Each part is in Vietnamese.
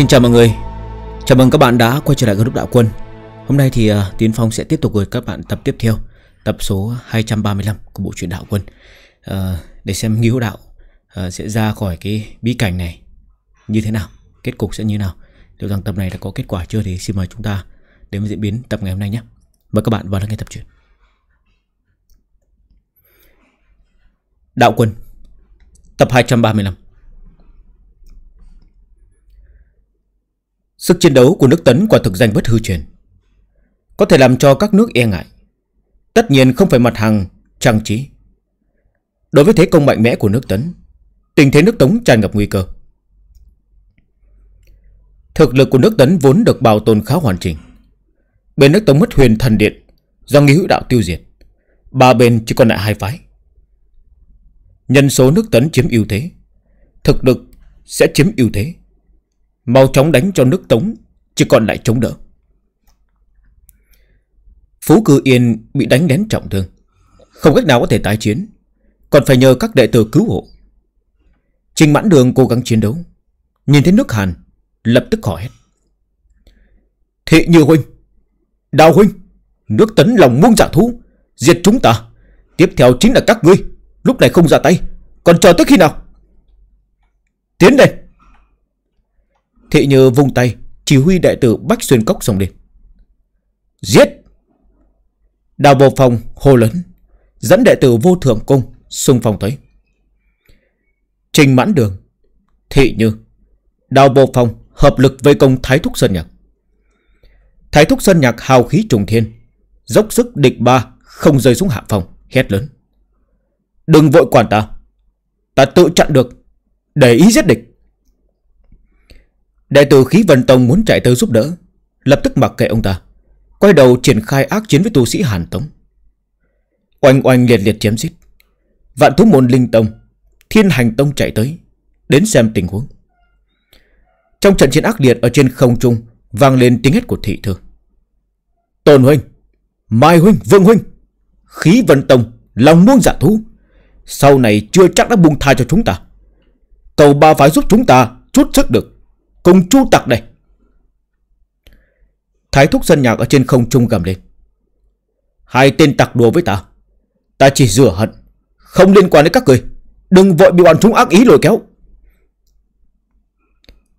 Xin chào mọi người Chào mừng các bạn đã quay trở lại group đạo quân Hôm nay thì uh, Tiến Phong sẽ tiếp tục gửi các bạn tập tiếp theo Tập số 235 của bộ truyện đạo quân uh, Để xem Nghi Hữu Đạo uh, sẽ ra khỏi cái bí cảnh này Như thế nào, kết cục sẽ như nào Liệu rằng tập này đã có kết quả chưa thì xin mời chúng ta đến với diễn biến tập ngày hôm nay nhé Mời các bạn vào lắng nghe tập truyện Đạo quân Tập 235 Sức chiến đấu của nước Tấn quả thực danh bất hư truyền Có thể làm cho các nước e ngại Tất nhiên không phải mặt hàng trang trí Đối với thế công mạnh mẽ của nước Tấn Tình thế nước Tống tràn ngập nguy cơ Thực lực của nước Tấn vốn được bảo tồn khá hoàn chỉnh Bên nước Tống mất huyền thần điện Do nghi hữu đạo tiêu diệt Ba bên chỉ còn lại hai phái Nhân số nước Tấn chiếm ưu thế Thực lực sẽ chiếm ưu thế Mau chóng đánh cho nước Tống Chứ còn lại chống đỡ Phú Cư Yên bị đánh đến trọng thương Không cách nào có thể tái chiến Còn phải nhờ các đệ tử cứu hộ Trình mãn đường cố gắng chiến đấu Nhìn thấy nước Hàn Lập tức hỏi hết Thị Như Huynh Đào Huynh Nước tấn lòng muôn giả dạ thú Diệt chúng ta Tiếp theo chính là các ngươi Lúc này không ra tay Còn chờ tới khi nào Tiến đây Thị Như vung tay Chỉ huy đại tử Bách Xuyên Cốc xông lên Giết Đào bộ phòng hô lớn Dẫn đại tử vô thượng cung xung phòng tới Trình mãn đường Thị Như Đào bộ phòng hợp lực với công Thái Thúc Sơn Nhạc Thái Thúc Sơn Nhạc hào khí trùng thiên Dốc sức địch ba Không rơi xuống hạ phòng Hét lớn Đừng vội quản ta Ta tự chặn được Để ý giết địch Đại tử khí vân tông muốn chạy tới giúp đỡ Lập tức mặc kệ ông ta Quay đầu triển khai ác chiến với tu sĩ Hàn Tống Oanh oanh liệt liệt chém giết Vạn thú môn linh tông Thiên hành tông chạy tới Đến xem tình huống Trong trận chiến ác liệt ở trên không trung vang lên tiếng hét của thị thư Tôn huynh Mai huynh, vương huynh Khí vân tông, lòng muông giả dạ thú Sau này chưa chắc đã buông tha cho chúng ta Cầu ba phải giúp chúng ta chút sức được Cùng chu tặc đây Thái thúc dân nhạc ở trên không trung gầm lên Hai tên tặc đùa với ta Ta chỉ rửa hận Không liên quan đến các người Đừng vội bị bọn chúng ác ý lôi kéo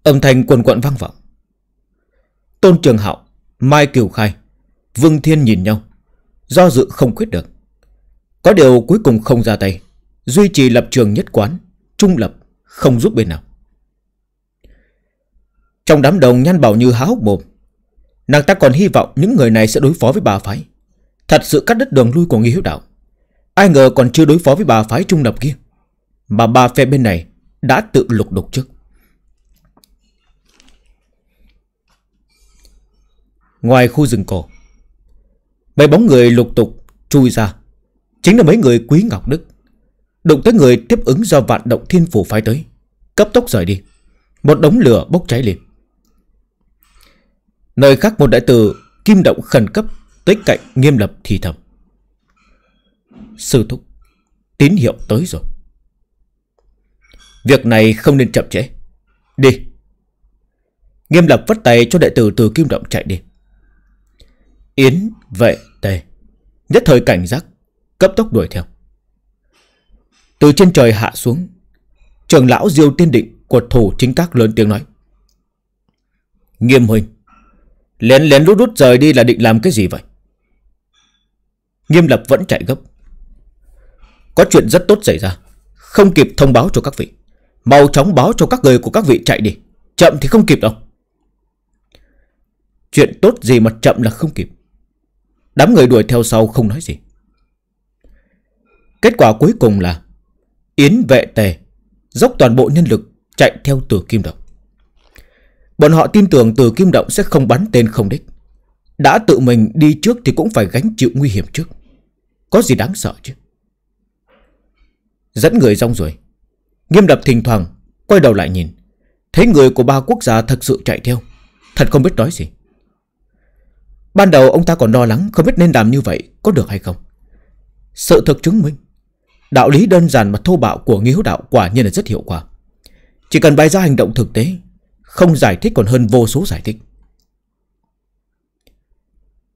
Âm thanh quần quận vang vọng Tôn Trường Hạo Mai Kiều Khai Vương Thiên nhìn nhau Do dự không quyết được Có điều cuối cùng không ra tay Duy trì lập trường nhất quán Trung lập Không giúp bên nào trong đám đồng Nhan Bảo Như háo mồm Nàng ta còn hy vọng những người này sẽ đối phó với bà phái Thật sự cắt đứt đường lui của nghi hiếu đạo Ai ngờ còn chưa đối phó với bà phái trung lập kia Mà ba phe bên này đã tự lục đục trước Ngoài khu rừng cổ Mấy bóng người lục tục chui ra Chính là mấy người quý Ngọc Đức Đụng tới người tiếp ứng do vạn động thiên phủ phái tới Cấp tốc rời đi Một đống lửa bốc cháy liền Nơi khác một đại tử Kim động khẩn cấp Tới cạnh nghiêm lập thì thầm Sư thúc Tín hiệu tới rồi Việc này không nên chậm trễ Đi Nghiêm lập vất tay cho đại tử từ kim động chạy đi Yến vệ tề Nhất thời cảnh giác Cấp tốc đuổi theo Từ trên trời hạ xuống Trường lão diêu tiên định của thủ chính các lớn tiếng nói Nghiêm huynh Lén lén rút rút rời đi là định làm cái gì vậy Nghiêm lập vẫn chạy gấp Có chuyện rất tốt xảy ra Không kịp thông báo cho các vị Mau chóng báo cho các người của các vị chạy đi Chậm thì không kịp đâu Chuyện tốt gì mà chậm là không kịp Đám người đuổi theo sau không nói gì Kết quả cuối cùng là Yến vệ tề Dốc toàn bộ nhân lực chạy theo tử kim độc Bọn họ tin tưởng từ kim động sẽ không bắn tên không đích Đã tự mình đi trước thì cũng phải gánh chịu nguy hiểm trước Có gì đáng sợ chứ Dẫn người rong rồi Nghiêm đập thỉnh thoảng Quay đầu lại nhìn Thấy người của ba quốc gia thật sự chạy theo Thật không biết nói gì Ban đầu ông ta còn lo lắng Không biết nên làm như vậy có được hay không Sự thật chứng minh Đạo lý đơn giản mà thô bạo của nghi hữu đạo quả nhiên là rất hiệu quả Chỉ cần bày ra hành động thực tế không giải thích còn hơn vô số giải thích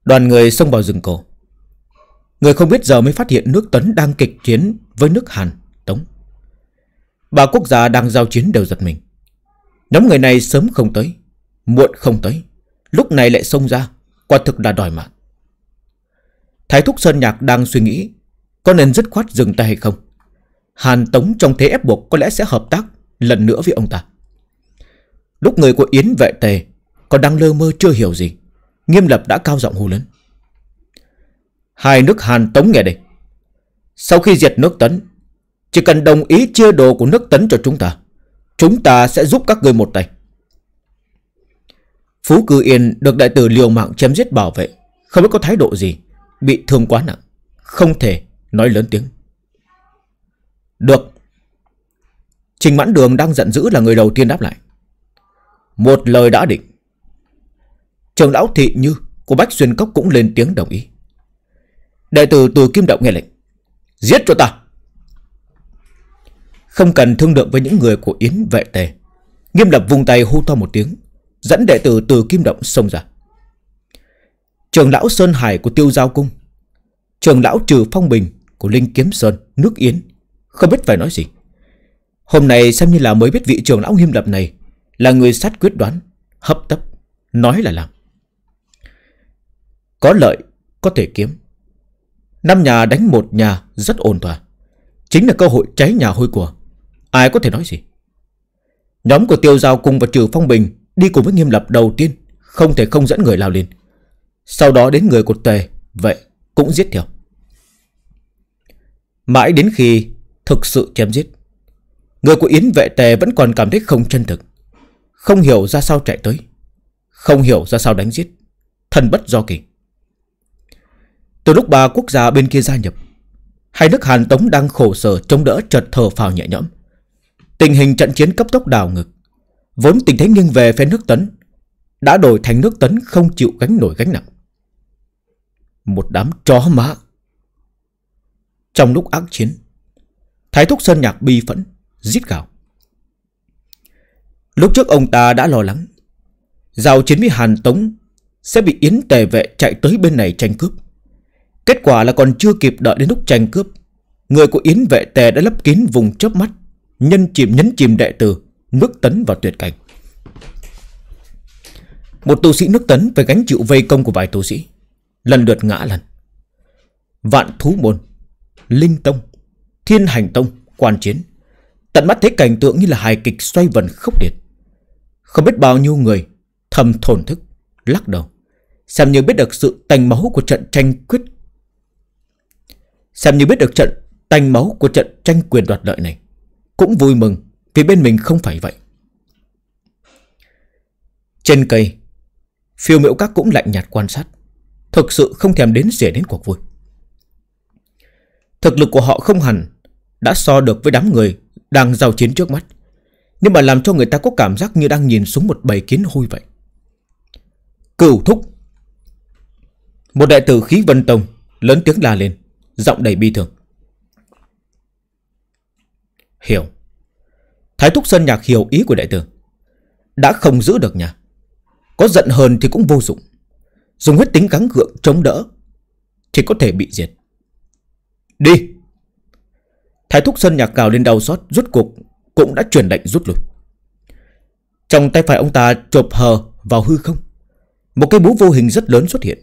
Đoàn người xông vào rừng cổ Người không biết giờ mới phát hiện nước Tấn đang kịch chiến với nước Hàn, Tống Ba quốc gia đang giao chiến đều giật mình Nhóm người này sớm không tới Muộn không tới Lúc này lại xông ra Quả thực là đòi mạng Thái Thúc Sơn Nhạc đang suy nghĩ Có nên dứt khoát dừng tay hay không Hàn Tống trong thế ép buộc có lẽ sẽ hợp tác Lần nữa với ông ta Lúc người của Yến vệ tề Còn đang lơ mơ chưa hiểu gì Nghiêm lập đã cao giọng hù lớn Hai nước Hàn Tống nghe đây Sau khi diệt nước Tấn Chỉ cần đồng ý chia đồ của nước Tấn cho chúng ta Chúng ta sẽ giúp các người một tay Phú Cư Yên được đại tử liều mạng chém giết bảo vệ Không biết có thái độ gì Bị thương quá nặng Không thể nói lớn tiếng Được Trình Mãn Đường đang giận dữ là người đầu tiên đáp lại một lời đã định Trường lão thị như Của Bách Xuyên Cốc cũng lên tiếng đồng ý Đệ tử từ Kim Động nghe lệnh Giết cho ta Không cần thương lượng với những người của Yến vệ tề Nghiêm lập vùng tay hô to một tiếng Dẫn đệ tử từ Kim Động xông ra Trường lão Sơn Hải của Tiêu Giao Cung Trường lão Trừ Phong Bình Của Linh Kiếm Sơn, nước Yến Không biết phải nói gì Hôm nay xem như là mới biết vị trường lão nghiêm lập này là người sát quyết đoán Hấp tấp Nói là làm Có lợi Có thể kiếm Năm nhà đánh một nhà Rất ổn thỏa Chính là cơ hội cháy nhà hôi của Ai có thể nói gì Nhóm của tiêu giao cùng và trừ phong bình Đi cùng với nghiêm lập đầu tiên Không thể không dẫn người lao lên Sau đó đến người của tề Vậy cũng giết theo Mãi đến khi thực sự chém giết Người của Yến vệ tề vẫn còn cảm thấy không chân thực không hiểu ra sao chạy tới Không hiểu ra sao đánh giết Thần bất do kỳ Từ lúc ba quốc gia bên kia gia nhập Hai nước Hàn Tống đang khổ sở chống đỡ chợt thờ phào nhẹ nhõm Tình hình trận chiến cấp tốc đào ngực Vốn tình thế nghiêng về phe nước Tấn Đã đổi thành nước Tấn không chịu gánh nổi gánh nặng Một đám chó má Trong lúc ác chiến Thái Thúc Sơn Nhạc bi phẫn Giết gào Lúc trước ông ta đã lo lắng Giao chiến với Hàn Tống Sẽ bị Yến tề vệ chạy tới bên này tranh cướp Kết quả là còn chưa kịp đợi đến lúc tranh cướp Người của Yến vệ tề đã lấp kín vùng chớp mắt Nhân chìm nhấn chìm đệ tử Nước tấn vào tuyệt cảnh Một tù sĩ nước tấn phải gánh chịu vây công của vài tù sĩ Lần lượt ngã lần Vạn thú môn Linh tông Thiên hành tông Quan chiến Tận mắt thấy cảnh tượng như là hài kịch xoay vần khốc liệt không biết bao nhiêu người thầm thổn thức, lắc đầu. Xem như biết được sự tanh máu của trận tranh quyết. Xem như biết được trận tanh máu của trận tranh quyền đoạt lợi này. Cũng vui mừng vì bên mình không phải vậy. Trên cây, phiêu miễu các cũng lạnh nhạt quan sát. Thực sự không thèm đến rỉa đến cuộc vui. Thực lực của họ không hẳn đã so được với đám người đang giao chiến trước mắt. Nhưng mà làm cho người ta có cảm giác như đang nhìn xuống một bầy kiến hôi vậy Cửu thúc Một đại tử khí vân tông Lớn tiếng la lên Giọng đầy bi thường Hiểu Thái thúc sân nhạc hiểu ý của đại tử Đã không giữ được nhà Có giận hờn thì cũng vô dụng Dùng hết tính gắng gượng chống đỡ Thì có thể bị diệt Đi Thái thúc sân nhạc cào lên đầu xót rút cuộc cũng đã truyền lệnh rút lui. Trong tay phải ông ta chộp hờ vào hư không. Một cây búa vô hình rất lớn xuất hiện.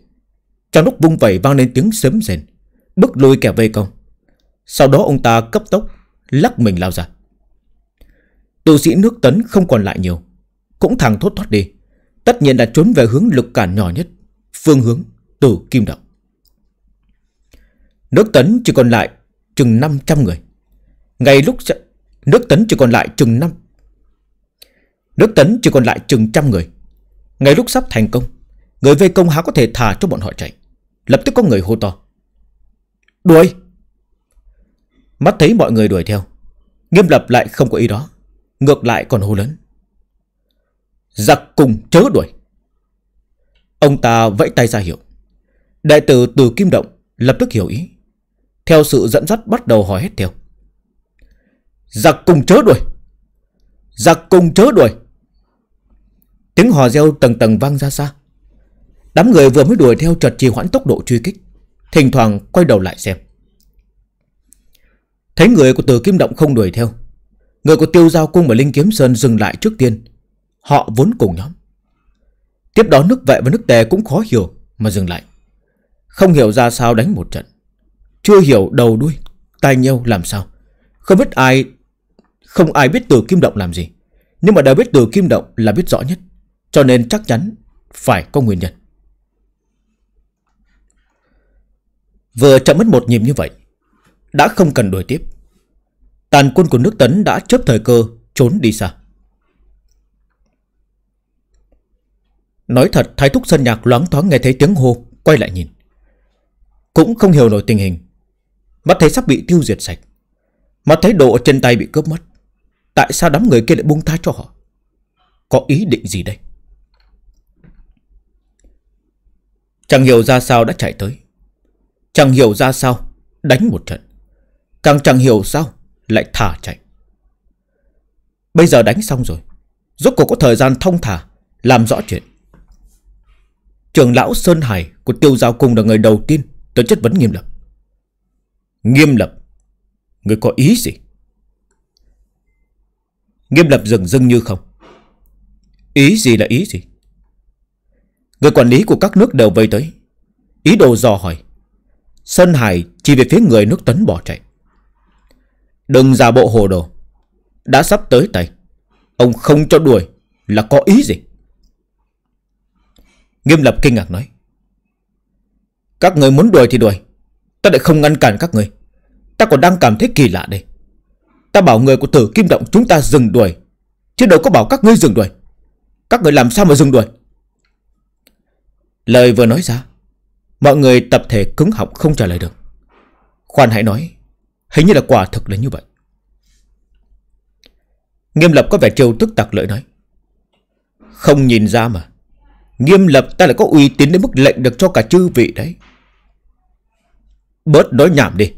Trong lúc vung vẩy vang lên tiếng sấm rền, bức lùi kẻ vây công. Sau đó ông ta cấp tốc, lắc mình lao ra. Tù sĩ nước tấn không còn lại nhiều, cũng thẳng thốt thoát đi. Tất nhiên đã trốn về hướng lực cản nhỏ nhất, phương hướng từ kim động. Nước tấn chỉ còn lại chừng 500 người. Ngay lúc Nước tấn chỉ còn lại chừng năm Nước tấn chỉ còn lại chừng trăm người Ngay lúc sắp thành công Người vây công há có thể thả cho bọn họ chạy Lập tức có người hô to Đuổi Mắt thấy mọi người đuổi theo Nghiêm lập lại không có ý đó Ngược lại còn hô lớn Giặc cùng chớ đuổi Ông ta vẫy tay ra hiệu Đại tử từ Kim Động lập tức hiểu ý Theo sự dẫn dắt bắt đầu hỏi hết theo Giặc cùng chớ đuổi Giặc cùng chớ đuổi Tiếng hò reo tầng tầng vang ra xa Đám người vừa mới đuổi theo chợt trì hoãn tốc độ truy kích Thỉnh thoảng quay đầu lại xem Thấy người của từ kim động không đuổi theo Người của tiêu giao cung và linh kiếm sơn dừng lại trước tiên Họ vốn cùng nhóm Tiếp đó nước vệ và nước tề cũng khó hiểu Mà dừng lại Không hiểu ra sao đánh một trận Chưa hiểu đầu đuôi Tai nhau làm sao Không biết ai không ai biết từ kim động làm gì Nhưng mà đều biết từ kim động là biết rõ nhất Cho nên chắc chắn phải có nguyên nhân Vừa chậm mất một nhịp như vậy Đã không cần đuổi tiếp Tàn quân của nước Tấn đã chớp thời cơ Trốn đi xa Nói thật Thái Thúc sân Nhạc loáng thoáng nghe thấy tiếng hô Quay lại nhìn Cũng không hiểu nổi tình hình Mắt thấy sắp bị tiêu diệt sạch Mắt thấy độ trên tay bị cướp mất Tại sao đám người kia lại buông tha cho họ Có ý định gì đây Chẳng hiểu ra sao đã chạy tới Chẳng hiểu ra sao Đánh một trận Càng chẳng hiểu sao Lại thả chạy Bây giờ đánh xong rồi Rốt cuộc có thời gian thông thả Làm rõ chuyện Trường lão Sơn Hải của tiêu giao cung là người đầu tiên Tới chất vấn nghiêm lập Nghiêm lập Người có ý gì Nghiêm lập dừng dưng như không Ý gì là ý gì Người quản lý của các nước đều vây tới Ý đồ dò hỏi Sơn Hải chỉ về phía người nước tấn bỏ chạy Đừng giả bộ hồ đồ Đã sắp tới tay Ông không cho đuổi Là có ý gì Nghiêm lập kinh ngạc nói Các người muốn đuổi thì đuổi Ta lại không ngăn cản các người Ta còn đang cảm thấy kỳ lạ đây Ta bảo người của tử kim động chúng ta dừng đuổi Chứ đâu có bảo các ngươi dừng đuổi Các người làm sao mà dừng đuổi Lời vừa nói ra Mọi người tập thể cứng họng không trả lời được Khoan hãy nói Hình như là quả thực là như vậy Nghiêm lập có vẻ trêu tức tặc lợi nói Không nhìn ra mà Nghiêm lập ta lại có uy tín đến mức lệnh được cho cả chư vị đấy Bớt nói nhảm đi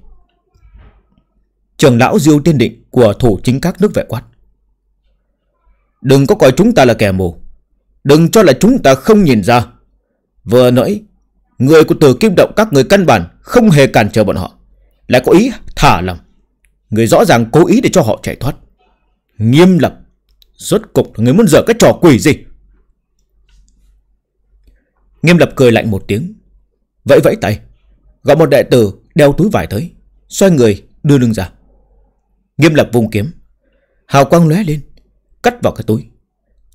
trường lão Diêu Tiên Định của thủ chính các nước vệ quát. Đừng có coi chúng ta là kẻ mù. Đừng cho là chúng ta không nhìn ra. Vừa nãy, người của từ kim động các người căn bản không hề cản trở bọn họ. Lại có ý thả lòng. Người rõ ràng cố ý để cho họ chạy thoát. Nghiêm lập. Rốt cục người muốn dở cái trò quỷ gì? Nghiêm lập cười lạnh một tiếng. Vẫy vẫy tay. Gọi một đệ tử đeo túi vải tới. Xoay người đưa lưng ra. Nghiêm lập vùng kiếm Hào quang lóe lên Cắt vào cái túi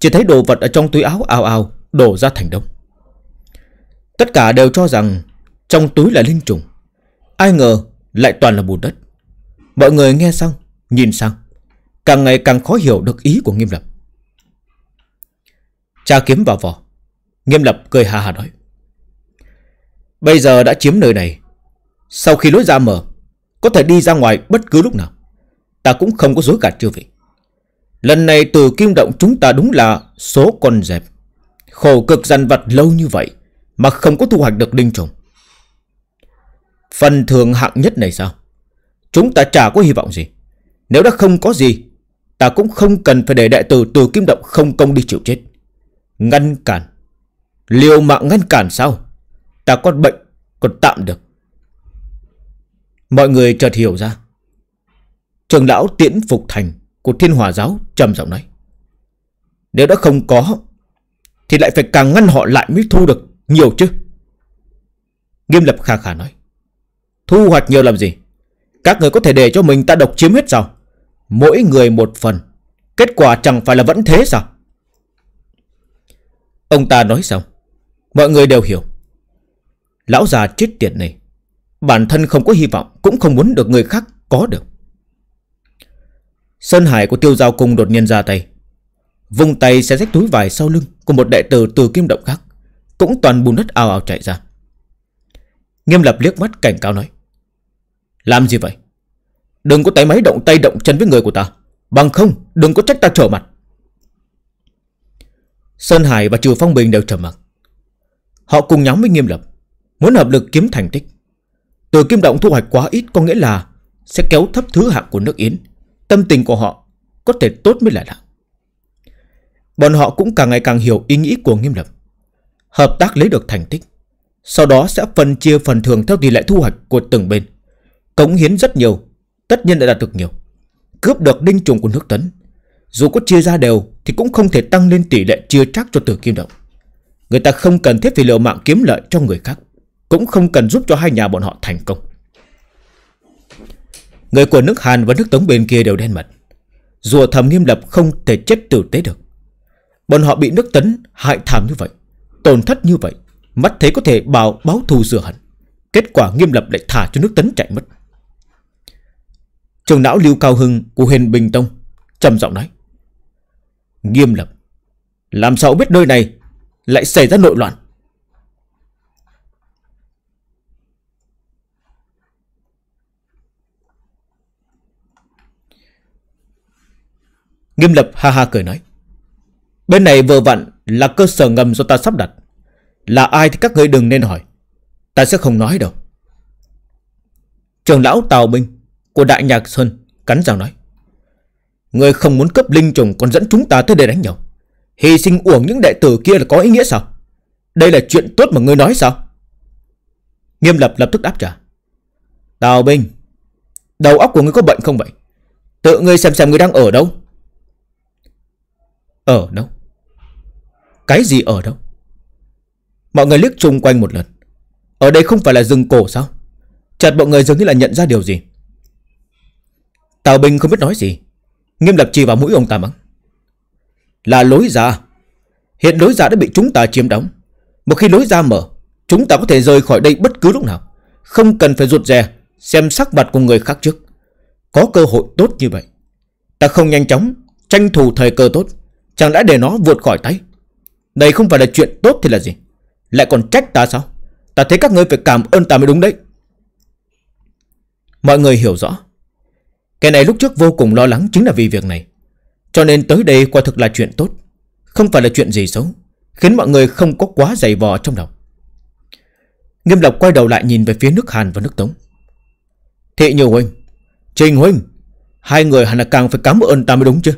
Chỉ thấy đồ vật ở trong túi áo ao ao Đổ ra thành đông Tất cả đều cho rằng Trong túi là linh trùng Ai ngờ lại toàn là bùn đất Mọi người nghe xong Nhìn sang Càng ngày càng khó hiểu được ý của nghiêm lập Cha kiếm vào vỏ Nghiêm lập cười hà hà nói Bây giờ đã chiếm nơi này Sau khi lối ra mở Có thể đi ra ngoài bất cứ lúc nào Ta cũng không có dối gạt chưa vậy. Lần này từ kim động chúng ta đúng là Số con dẹp Khổ cực dằn vặt lâu như vậy Mà không có thu hoạch được đinh trùng Phần thường hạng nhất này sao Chúng ta chả có hy vọng gì Nếu đã không có gì Ta cũng không cần phải để đại tử từ kim động không công đi chịu chết Ngăn cản Liều mạng ngăn cản sao Ta có bệnh còn tạm được Mọi người chợt hiểu ra Trường lão tiễn phục thành của thiên hòa giáo trầm giọng nói. Nếu đã không có, thì lại phải càng ngăn họ lại mới thu được nhiều chứ. Nghiêm lập khà khà nói. Thu hoạch nhiều làm gì? Các người có thể để cho mình ta độc chiếm hết sao? Mỗi người một phần. Kết quả chẳng phải là vẫn thế sao? Ông ta nói xong. Mọi người đều hiểu. Lão già chết tiệt này. Bản thân không có hy vọng cũng không muốn được người khác có được. Sơn Hải của tiêu giao cung đột nhiên ra tay Vùng tay sẽ rách túi vải sau lưng Của một đệ tử từ kim động khác Cũng toàn bùn đất ao ao chạy ra Nghiêm lập liếc mắt cảnh cáo nói Làm gì vậy Đừng có tay máy động tay động chân với người của ta Bằng không đừng có trách ta trở mặt Sơn Hải và Trừ Phong Bình đều trầm mặt, Họ cùng nhóm với nghiêm lập Muốn hợp lực kiếm thành tích Từ kim động thu hoạch quá ít có nghĩa là Sẽ kéo thấp thứ hạng của nước Yến Tâm tình của họ có thể tốt mới là lạ. Bọn họ cũng càng ngày càng hiểu ý nghĩ của nghiêm lập. Hợp tác lấy được thành tích. Sau đó sẽ phân chia phần thưởng theo tỷ lệ thu hoạch của từng bên. Cống hiến rất nhiều, tất nhiên đã đạt được nhiều. Cướp được đinh trùng của nước tấn. Dù có chia ra đều thì cũng không thể tăng lên tỷ lệ chia chắc cho tử kim động. Người ta không cần thiết phải liều mạng kiếm lợi cho người khác. Cũng không cần giúp cho hai nhà bọn họ thành công. Người của nước Hàn và nước Tống bên kia đều đen mặt Rùa thầm nghiêm lập không thể chết tử tế được Bọn họ bị nước tấn hại thảm như vậy Tổn thất như vậy Mắt thấy có thể bảo báo thù rửa hận Kết quả nghiêm lập lại thả cho nước tấn chạy mất Trường não Lưu Cao Hưng của huyền Bình Tông trầm giọng nói Nghiêm lập Làm sao biết nơi này lại xảy ra nội loạn Nghiêm lập ha ha cười nói Bên này vừa vặn là cơ sở ngầm do ta sắp đặt Là ai thì các người đừng nên hỏi Ta sẽ không nói đâu Trường lão Tào Minh Của Đại Nhạc Sơn Cắn răng nói Người không muốn cấp linh trùng còn dẫn chúng ta tới đây đánh nhau Hy sinh uổng những đệ tử kia là có ý nghĩa sao Đây là chuyện tốt mà ngươi nói sao Nghiêm lập lập tức đáp trả Tào Minh, Đầu óc của ngươi có bệnh không vậy Tự ngươi xem xem ngươi đang ở đâu ở đâu? Cái gì ở đâu? Mọi người liếc chung quanh một lần Ở đây không phải là rừng cổ sao? Chợt mọi người dường như là nhận ra điều gì Tào Bình không biết nói gì Nghiêm lập chỉ vào mũi ông ta mắng Là lối ra Hiện lối ra đã bị chúng ta chiếm đóng Một khi lối ra mở Chúng ta có thể rời khỏi đây bất cứ lúc nào Không cần phải rụt rè Xem sắc mặt của người khác trước Có cơ hội tốt như vậy Ta không nhanh chóng Tranh thủ thời cơ tốt chẳng đã để nó vượt khỏi tay Đây không phải là chuyện tốt thì là gì Lại còn trách ta sao Ta thấy các ngươi phải cảm ơn ta mới đúng đấy Mọi người hiểu rõ Cái này lúc trước vô cùng lo lắng chính là vì việc này Cho nên tới đây quả thực là chuyện tốt Không phải là chuyện gì xấu Khiến mọi người không có quá dày vò trong đầu Nghiêm lộc quay đầu lại nhìn về phía nước Hàn và nước Tống Thị nhiều huynh Trình huynh Hai người hẳn là càng phải cảm ơn ta mới đúng chứ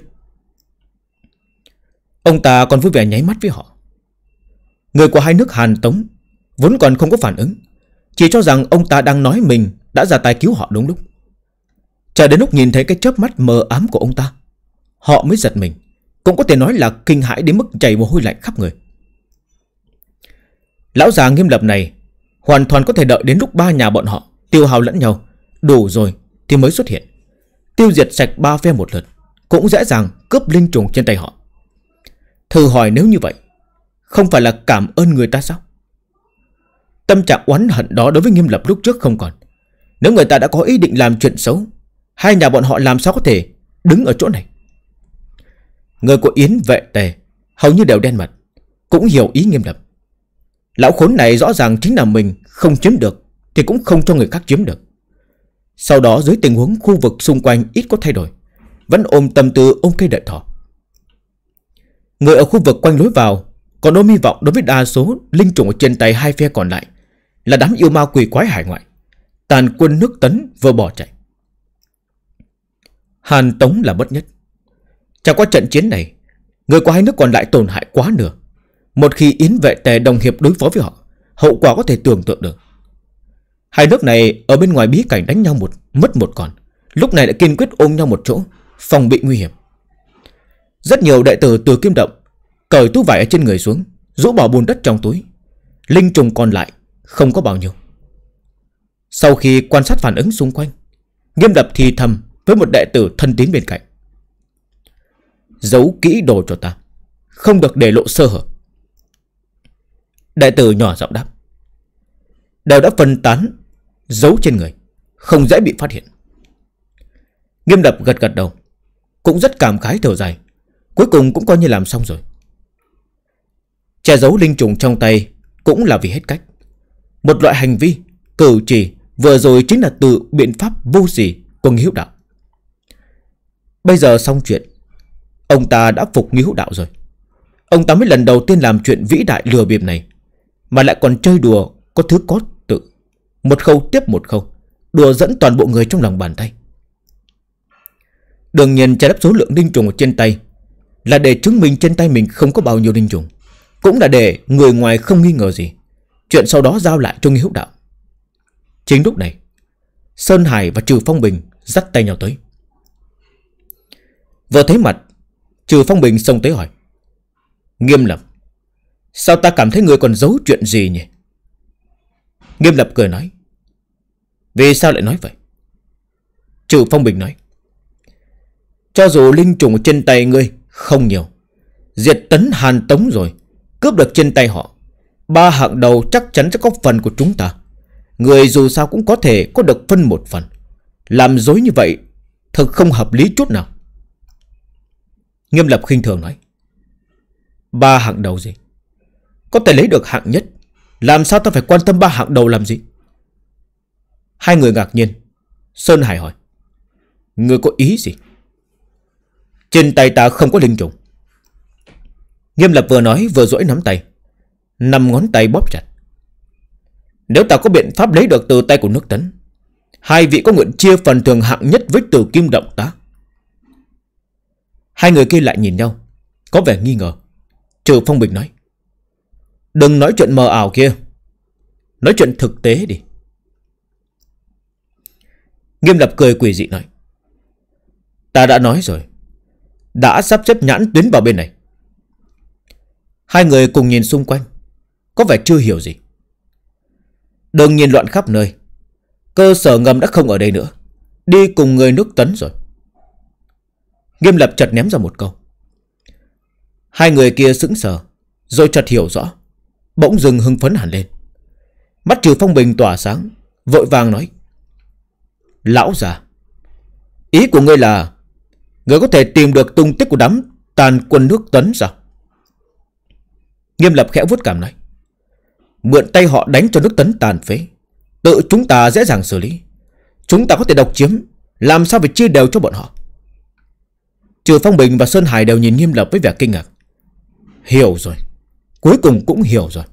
Ông ta còn vui vẻ nháy mắt với họ Người của hai nước Hàn Tống Vốn còn không có phản ứng Chỉ cho rằng ông ta đang nói mình Đã ra tay cứu họ đúng lúc Chờ đến lúc nhìn thấy cái chớp mắt mờ ám của ông ta Họ mới giật mình Cũng có thể nói là kinh hãi đến mức chảy mồ hôi lạnh khắp người Lão già nghiêm lập này Hoàn toàn có thể đợi đến lúc ba nhà bọn họ Tiêu hào lẫn nhau Đủ rồi thì mới xuất hiện Tiêu diệt sạch ba phe một lượt Cũng dễ dàng cướp linh trùng trên tay họ Thử hỏi nếu như vậy Không phải là cảm ơn người ta sao Tâm trạng oán hận đó đối với nghiêm lập lúc trước không còn Nếu người ta đã có ý định làm chuyện xấu Hai nhà bọn họ làm sao có thể Đứng ở chỗ này Người của Yến vệ tề Hầu như đều đen mặt Cũng hiểu ý nghiêm lập Lão khốn này rõ ràng chính là mình Không chiếm được Thì cũng không cho người khác chiếm được Sau đó dưới tình huống khu vực xung quanh ít có thay đổi Vẫn ôm tâm tư ôm cây đợi thỏ Người ở khu vực quanh lối vào Còn đôi mi vọng đối với đa số linh trùng ở trên tay hai phe còn lại Là đám yêu ma quỷ quái hải ngoại Tàn quân nước tấn vừa bỏ chạy Hàn Tống là bất nhất Chẳng qua trận chiến này Người của hai nước còn lại tổn hại quá nửa Một khi Yến vệ tề đồng hiệp đối phó với họ Hậu quả có thể tưởng tượng được Hai nước này ở bên ngoài bí cảnh đánh nhau một Mất một còn Lúc này đã kiên quyết ôm nhau một chỗ Phòng bị nguy hiểm rất nhiều đệ tử từ kim động Cởi túi vải ở trên người xuống Rũ bỏ bùn đất trong túi Linh trùng còn lại không có bao nhiêu Sau khi quan sát phản ứng xung quanh Nghiêm đập thì thầm Với một đệ tử thân tín bên cạnh Giấu kỹ đồ cho ta Không được để lộ sơ hở Đệ tử nhỏ giọng đáp Đều đã phân tán Giấu trên người Không dễ bị phát hiện Nghiêm đập gật gật đầu Cũng rất cảm khái thở dài Cuối cùng cũng coi như làm xong rồi Che giấu linh trùng trong tay Cũng là vì hết cách Một loại hành vi, cử chỉ Vừa rồi chính là từ biện pháp vô gì Của Nghi Hữu Đạo Bây giờ xong chuyện Ông ta đã phục Nghi Hữu Đạo rồi Ông ta mới lần đầu tiên làm chuyện vĩ đại lừa bịp này Mà lại còn chơi đùa Có thứ có tự Một khâu tiếp một khâu Đùa dẫn toàn bộ người trong lòng bàn tay Đường Nhìn trái đắp số lượng linh trùng trên tay là để chứng minh trên tay mình không có bao nhiêu linh trùng Cũng là để người ngoài không nghi ngờ gì Chuyện sau đó giao lại cho nghi húc đạo Chính lúc này Sơn Hải và Trừ Phong Bình dắt tay nhau tới Vừa thấy mặt Trừ Phong Bình xông tới hỏi Nghiêm lập Sao ta cảm thấy người còn giấu chuyện gì nhỉ Nghiêm lập cười nói Vì sao lại nói vậy Trừ Phong Bình nói Cho dù linh trùng trên tay ngươi không nhiều Diệt tấn Hàn Tống rồi Cướp được trên tay họ Ba hạng đầu chắc chắn sẽ có phần của chúng ta Người dù sao cũng có thể có được phân một phần Làm dối như vậy Thật không hợp lý chút nào Nghiêm lập khinh thường nói Ba hạng đầu gì Có thể lấy được hạng nhất Làm sao ta phải quan tâm ba hạng đầu làm gì Hai người ngạc nhiên Sơn Hải hỏi Người có ý gì trên tay ta không có linh trùng Nghiêm lập vừa nói vừa duỗi nắm tay Năm ngón tay bóp chặt Nếu ta có biện pháp lấy được từ tay của nước tấn Hai vị có nguyện chia phần thường hạng nhất với từ kim động ta Hai người kia lại nhìn nhau Có vẻ nghi ngờ Trừ Phong Bình nói Đừng nói chuyện mờ ảo kia Nói chuyện thực tế đi Nghiêm lập cười quỷ dị nói Ta đã nói rồi đã sắp xếp nhãn tuyến vào bên này Hai người cùng nhìn xung quanh Có vẻ chưa hiểu gì Đường nhìn loạn khắp nơi Cơ sở ngầm đã không ở đây nữa Đi cùng người nước tấn rồi Nghiêm lập chợt ném ra một câu Hai người kia sững sờ Rồi chợt hiểu rõ Bỗng dừng hưng phấn hẳn lên Mắt trừ phong bình tỏa sáng Vội vàng nói Lão già Ý của ngươi là Người có thể tìm được tung tích của đám Tàn quân nước tấn sao Nghiêm lập khẽ vuốt cảm nói Mượn tay họ đánh cho nước tấn tàn phế Tự chúng ta dễ dàng xử lý Chúng ta có thể độc chiếm Làm sao phải chia đều cho bọn họ Trừ Phong Bình và Sơn Hải đều nhìn nghiêm lập với vẻ kinh ngạc Hiểu rồi Cuối cùng cũng hiểu rồi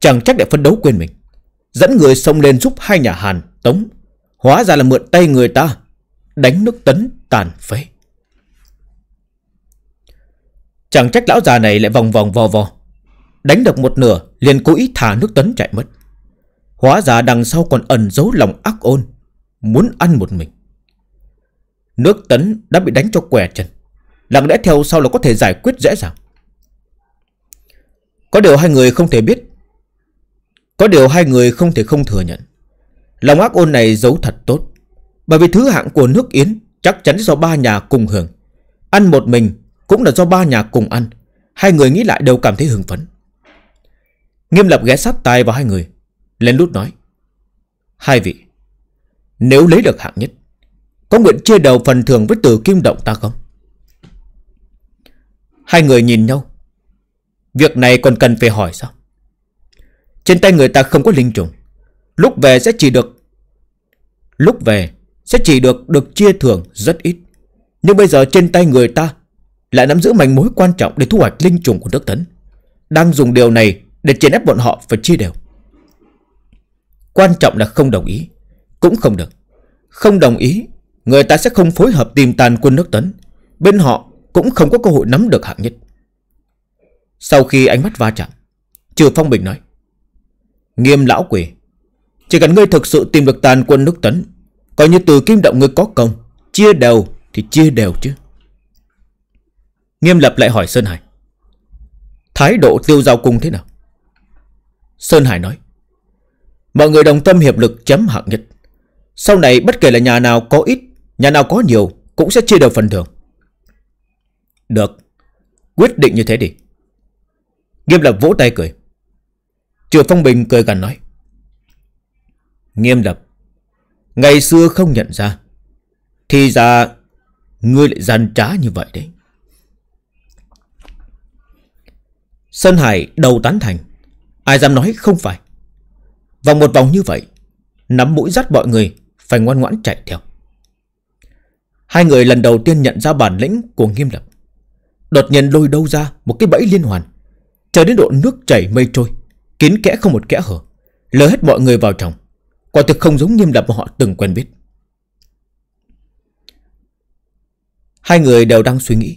Chẳng chắc để phân đấu quên mình Dẫn người sông lên giúp hai nhà Hàn Tống Hóa ra là mượn tay người ta đánh nước tấn tàn phế. Chẳng trách lão già này lại vòng vòng vò vò. Đánh được một nửa liền cố ý thả nước tấn chạy mất. Hóa ra đằng sau còn ẩn giấu lòng ác ôn, muốn ăn một mình. Nước tấn đã bị đánh cho què chân. Lặng lẽ theo sau là có thể giải quyết dễ dàng. Có điều hai người không thể biết. Có điều hai người không thể không thừa nhận. Lòng ác ôn này giấu thật tốt. Bởi vì thứ hạng của nước Yến chắc chắn do ba nhà cùng hưởng. Ăn một mình cũng là do ba nhà cùng ăn. Hai người nghĩ lại đều cảm thấy hưng phấn. Nghiêm lập ghé sát tai vào hai người. Lên lút nói. Hai vị, nếu lấy được hạng nhất, có nguyện chia đầu phần thưởng với tử kim động ta không? Hai người nhìn nhau. Việc này còn cần phải hỏi sao? Trên tay người ta không có linh trùng. Lúc về sẽ chỉ được... Lúc về sẽ chỉ được được chia thưởng rất ít Nhưng bây giờ trên tay người ta Lại nắm giữ mảnh mối quan trọng Để thu hoạch linh trùng của nước tấn Đang dùng điều này để chèn ép bọn họ phải chia đều Quan trọng là không đồng ý Cũng không được Không đồng ý Người ta sẽ không phối hợp tìm tàn quân nước tấn Bên họ cũng không có cơ hội nắm được hạng nhất Sau khi ánh mắt va chạm Trừ Phong Bình nói Nghiêm lão quỷ Chỉ cần ngươi thực sự tìm được tàn quân nước tấn Coi như từ kim động người có công Chia đều thì chia đều chứ Nghiêm lập lại hỏi Sơn Hải Thái độ tiêu giao cung thế nào Sơn Hải nói Mọi người đồng tâm hiệp lực chấm hạng nhất Sau này bất kể là nhà nào có ít Nhà nào có nhiều Cũng sẽ chia đều phần thưởng Được Quyết định như thế đi Nghiêm lập vỗ tay cười Trường Phong Bình cười gần nói Nghiêm lập Ngày xưa không nhận ra Thì ra Ngươi lại gian trá như vậy đấy Sơn Hải đầu tán thành Ai dám nói không phải Vòng một vòng như vậy Nắm mũi dắt mọi người Phải ngoan ngoãn chạy theo Hai người lần đầu tiên nhận ra bản lĩnh của nghiêm lập Đột nhiên lôi đâu ra Một cái bẫy liên hoàn Chờ đến độ nước chảy mây trôi Kín kẽ không một kẽ hở Lỡ hết mọi người vào trong Quả thực không giống nghiêm lập mà họ từng quen biết Hai người đều đang suy nghĩ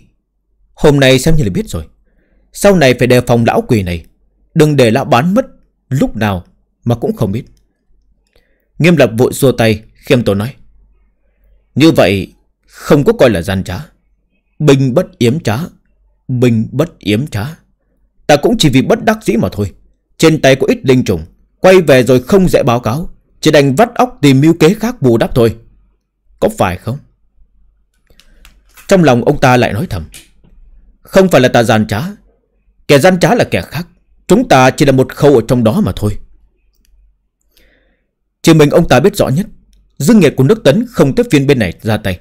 Hôm nay xem như là biết rồi Sau này phải đề phòng lão quỷ này Đừng để lão bán mất Lúc nào mà cũng không biết Nghiêm lập vội xua tay Khiêm tốn nói Như vậy không có coi là gian trá Bình bất yếm trá Bình bất yếm trá Ta cũng chỉ vì bất đắc dĩ mà thôi Trên tay có ít linh trùng Quay về rồi không dễ báo cáo chỉ đành vắt óc tìm mưu kế khác bù đắp thôi Có phải không Trong lòng ông ta lại nói thầm Không phải là ta gian trá Kẻ gian trá là kẻ khác Chúng ta chỉ là một khâu ở trong đó mà thôi Chỉ mình ông ta biết rõ nhất Dương nghiệp của nước tấn không tiếp viên bên này ra tay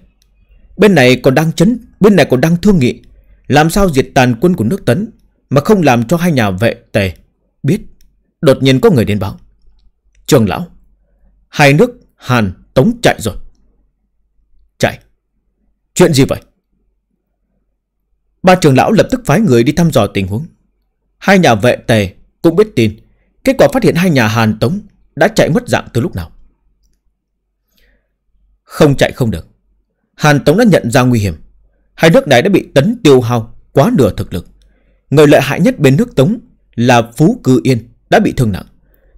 Bên này còn đang chấn Bên này còn đang thương nghị Làm sao diệt tàn quân của nước tấn Mà không làm cho hai nhà vệ tề Biết Đột nhiên có người đến báo Trường lão Hai nước Hàn Tống chạy rồi Chạy Chuyện gì vậy Ba trưởng lão lập tức phái người đi thăm dò tình huống Hai nhà vệ tề cũng biết tin Kết quả phát hiện hai nhà Hàn Tống Đã chạy mất dạng từ lúc nào Không chạy không được Hàn Tống đã nhận ra nguy hiểm Hai nước này đã bị tấn tiêu hao Quá nửa thực lực Người lợi hại nhất bên nước Tống Là Phú Cư Yên Đã bị thương nặng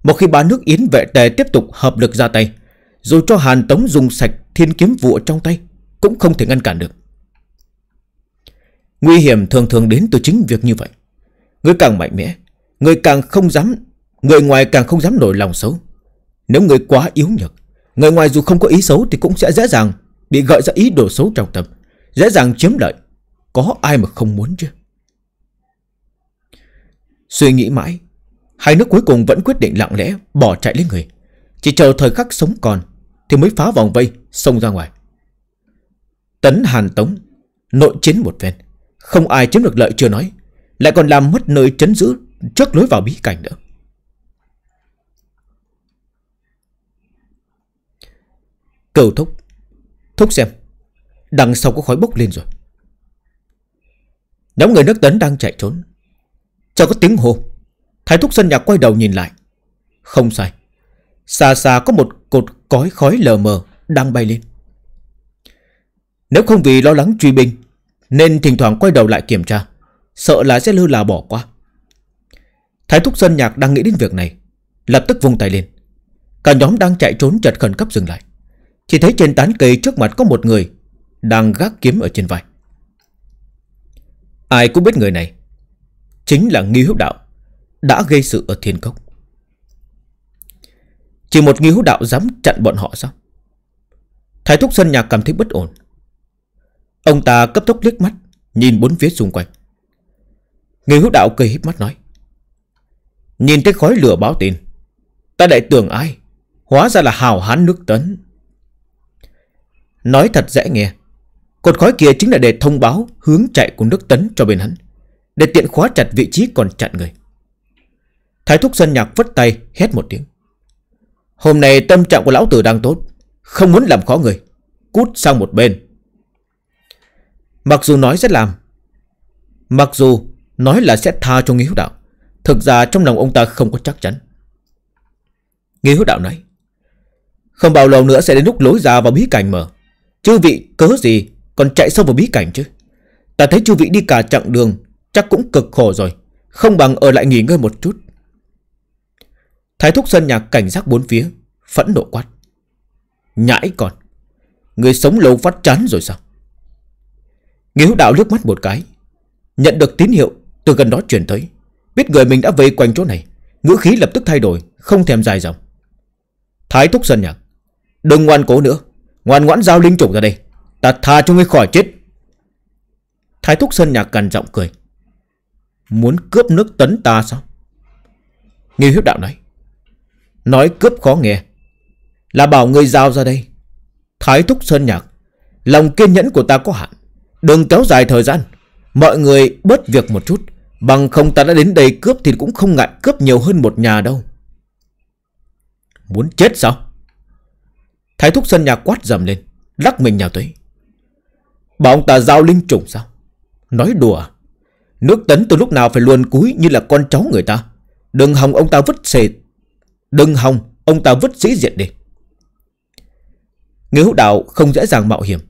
một khi ba nước Yến vệ tề tiếp tục hợp lực ra tay Dù cho Hàn Tống dùng sạch thiên kiếm vụ trong tay Cũng không thể ngăn cản được Nguy hiểm thường thường đến từ chính việc như vậy Người càng mạnh mẽ Người càng không dám Người ngoài càng không dám nổi lòng xấu Nếu người quá yếu nhược Người ngoài dù không có ý xấu thì cũng sẽ dễ dàng Bị gợi ra ý đồ xấu trong tâm Dễ dàng chiếm lợi Có ai mà không muốn chứ Suy nghĩ mãi Hai nước cuối cùng vẫn quyết định lặng lẽ Bỏ chạy lên người Chỉ chờ thời khắc sống còn Thì mới phá vòng vây xông ra ngoài Tấn Hàn Tống Nội chiến một phen Không ai chiếm được lợi chưa nói Lại còn làm mất nơi chấn giữ Trước lối vào bí cảnh nữa Cầu thúc Thúc xem Đằng sau có khói bốc lên rồi Nhóm người nước tấn đang chạy trốn Cho có tiếng hô Thái thúc sân nhà quay đầu nhìn lại. Không sai. Xa xa có một cột cói khói lờ mờ đang bay lên. Nếu không vì lo lắng truy binh, nên thỉnh thoảng quay đầu lại kiểm tra, sợ là sẽ lơ là bỏ qua. Thái thúc sân nhạc đang nghĩ đến việc này, lập tức vung tay lên. Cả nhóm đang chạy trốn chợt khẩn cấp dừng lại. Chỉ thấy trên tán cây trước mặt có một người đang gác kiếm ở trên vai. Ai cũng biết người này, chính là Nghi Hiếu Đạo đã gây sự ở thiên cốc. Chỉ một nghiếu đạo dám chặn bọn họ sao? Thái thúc sân nhà cảm thấy bất ổn. Ông ta cấp tốc liếc mắt, nhìn bốn phía xung quanh. Người hữu đạo cười híp mắt nói. Nhìn thấy khói lửa báo tin. Ta đại tưởng ai? Hóa ra là hào hán nước tấn. Nói thật dễ nghe. Cột khói kia chính là để thông báo hướng chạy của nước tấn cho bên hắn. Để tiện khóa chặt vị trí còn chặn người. Thái thúc dân nhạc vất tay hét một tiếng Hôm nay tâm trạng của lão tử đang tốt Không muốn làm khó người Cút sang một bên Mặc dù nói sẽ làm Mặc dù nói là sẽ tha cho Nghi Hữu Đạo Thực ra trong lòng ông ta không có chắc chắn Nghi Hữu Đạo nói Không bao lâu nữa sẽ đến lúc lối ra vào bí cảnh mở Chư vị cớ gì Còn chạy sâu vào bí cảnh chứ Ta thấy chư vị đi cả chặng đường Chắc cũng cực khổ rồi Không bằng ở lại nghỉ ngơi một chút Thái thúc sân nhạc cảnh giác bốn phía Phẫn nộ quát Nhãi còn Người sống lâu phát chán rồi sao Người hữu đạo liếc mắt một cái Nhận được tín hiệu từ gần đó truyền tới Biết người mình đã về quanh chỗ này Ngữ khí lập tức thay đổi Không thèm dài dòng Thái thúc sân nhạc Đừng ngoan cố nữa Ngoan ngoãn giao linh chủ ra đây Ta tha cho ngươi khỏi chết Thái thúc sân nhạc cằn giọng cười Muốn cướp nước tấn ta sao Nghi huyết đạo nói Nói cướp khó nghe Là bảo người giao ra đây Thái thúc sơn nhạc Lòng kiên nhẫn của ta có hạn Đừng kéo dài thời gian Mọi người bớt việc một chút Bằng không ta đã đến đây cướp thì cũng không ngại cướp nhiều hơn một nhà đâu Muốn chết sao Thái thúc sơn nhạc quát dầm lên Lắc mình nhào tới Bảo ông ta giao linh trùng sao Nói đùa à? Nước tấn từ lúc nào phải luôn cúi như là con cháu người ta Đừng hòng ông ta vứt xề Đừng hòng Ông ta vứt sĩ diện đi Người hữu đạo không dễ dàng mạo hiểm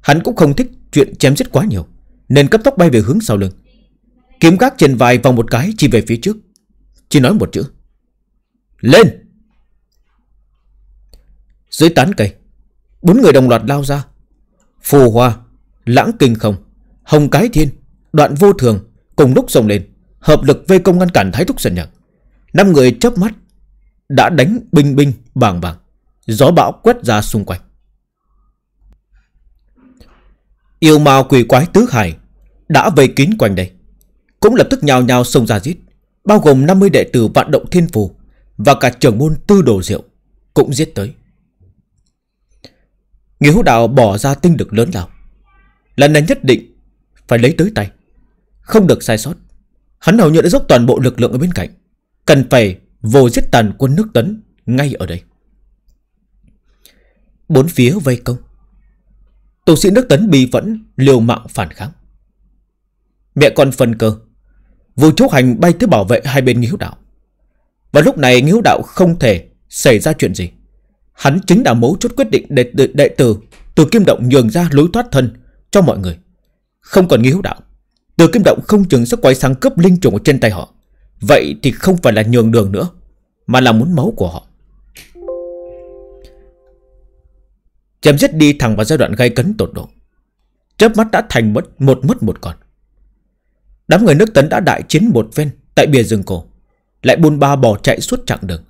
Hắn cũng không thích chuyện chém giết quá nhiều Nên cấp tốc bay về hướng sau lưng Kiếm gác trên vai vòng một cái Chỉ về phía trước Chỉ nói một chữ Lên Dưới tán cây Bốn người đồng loạt lao ra Phù hoa Lãng kinh không Hồng cái thiên Đoạn vô thường Cùng lúc rồng lên Hợp lực vây công ngăn cản thái thúc sần nhật Năm người chớp mắt đã đánh binh binh bàng bàng. Gió bão quét ra xung quanh. Yêu ma quỷ quái tứ hải đã vây kín quanh đây. Cũng lập tức nhào nhào xông ra giết. Bao gồm 50 đệ tử vạn động thiên phù và cả trưởng môn tư đồ diệu cũng giết tới. Nghĩa hữu đạo bỏ ra tinh lực lớn lao. Lần này nhất định phải lấy tới tay. Không được sai sót. Hắn hầu như đã dốc toàn bộ lực lượng ở bên cạnh. Cần phải Vô giết tàn quân nước tấn Ngay ở đây Bốn phía vây công Tù sĩ nước tấn bị vẫn liều mạng phản kháng Mẹ con phân cơ Vô chốt hành bay tới bảo vệ hai bên nghiếu đạo Và lúc này nghiếu đạo không thể xảy ra chuyện gì Hắn chính đã mấu chốt quyết định để đệ tử Từ Kim Động nhường ra lối thoát thân cho mọi người Không còn nghiếu đạo Từ Kim Động không chừng sẽ quay sang cướp linh trùng ở trên tay họ Vậy thì không phải là nhường đường nữa Mà là muốn máu của họ Chém giết đi thẳng vào giai đoạn gây cấn tột độ Chớp mắt đã thành mất một mất một còn Đám người nước tấn đã đại chiến một ven Tại bìa rừng cổ Lại bôn ba bỏ chạy suốt chặng đường